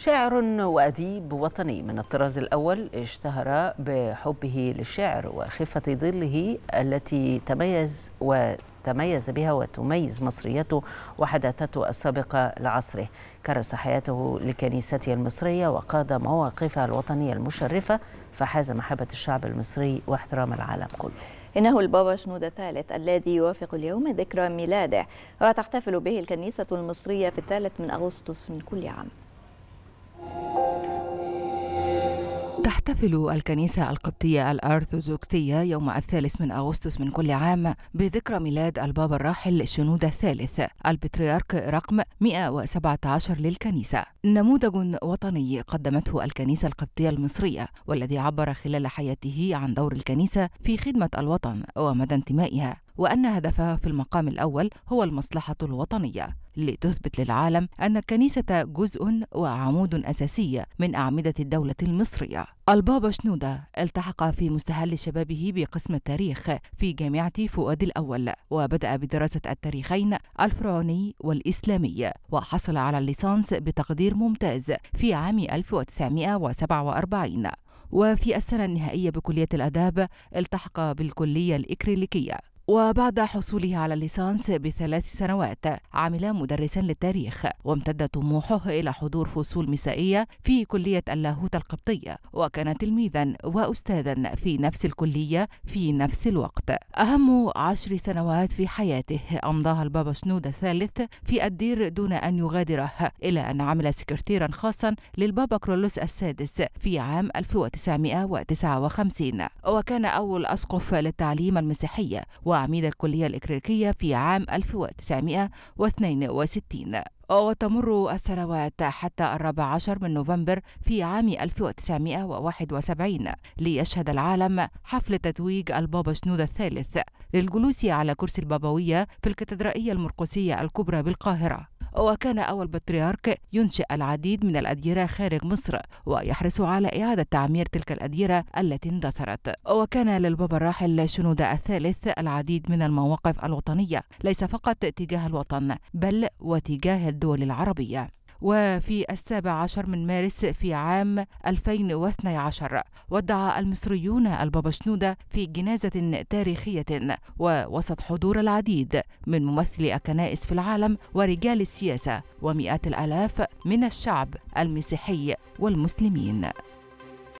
شاعر وأديب وطني من الطراز الأول اشتهر بحبه للشعر وخفة ظله التي تميز وتميز بها وتميز مصريته وحداثته السابقة لعصره كرس حياته لكنيسته المصرية وقاد مواقفها الوطنية المشرفة فحاز محبة الشعب المصري واحترام العالم كله إنه البابا شنود الثالث الذي يوافق اليوم ذكرى ميلاده وتحتفل به الكنيسة المصرية في الثالث من أغسطس من كل عام تحتفل الكنيسة القبطية الأرثوذكسية يوم الثالث من أغسطس من كل عام بذكرى ميلاد البابا الراحل شنود الثالث البطريرك رقم 117 للكنيسة نموذج وطني قدمته الكنيسة القبطية المصرية والذي عبر خلال حياته عن دور الكنيسة في خدمة الوطن ومدى انتمائها وأن هدفها في المقام الأول هو المصلحة الوطنية لتثبت للعالم أن الكنيسة جزء وعمود أساسي من أعمدة الدولة المصرية البابا شنودة التحق في مستهل شبابه بقسم التاريخ في جامعة فؤاد الأول وبدأ بدراسة التاريخين الفرعوني والإسلامي وحصل على الليسانس بتقدير ممتاز في عام 1947 وفي السنة النهائية بكلية الآداب التحق بالكلية الإكريليكية وبعد حصوله على الليسانس بثلاث سنوات عمل مدرسا للتاريخ وامتد طموحه إلى حضور فصول مسائية في كلية اللاهوت القبطية وكان تلميذا وأستاذا في نفس الكلية في نفس الوقت أهم عشر سنوات في حياته أمضاها البابا شنود الثالث في الدير دون أن يغادره إلى أن عمل سكرتيرا خاصا للبابا كرولوس السادس في عام 1959 وكان أول أسقف للتعليم المسيحية عميد الكلية الإكريكية في عام 1962 وتمر السنوات حتى الرابع عشر من نوفمبر في عام 1971 ليشهد العالم حفل تتويج البابا شنود الثالث للجلوس على كرسي البابوية في الكاتدرائية المرقسية الكبرى بالقاهرة وكان أول بطريرك ينشئ العديد من الأديرة خارج مصر ويحرص على إعادة تعمير تلك الأديرة التي اندثرت وكان للبابا الراحل شنودة الثالث العديد من المواقف الوطنية ليس فقط تجاه الوطن بل وتجاه الدول العربية وفي السابع عشر من مارس في عام 2012 ودع المصريون البابا شنودة في جنازة تاريخية ووسط حضور العديد من ممثلي الكنائس في العالم ورجال السياسة ومئات الآلاف من الشعب المسيحي والمسلمين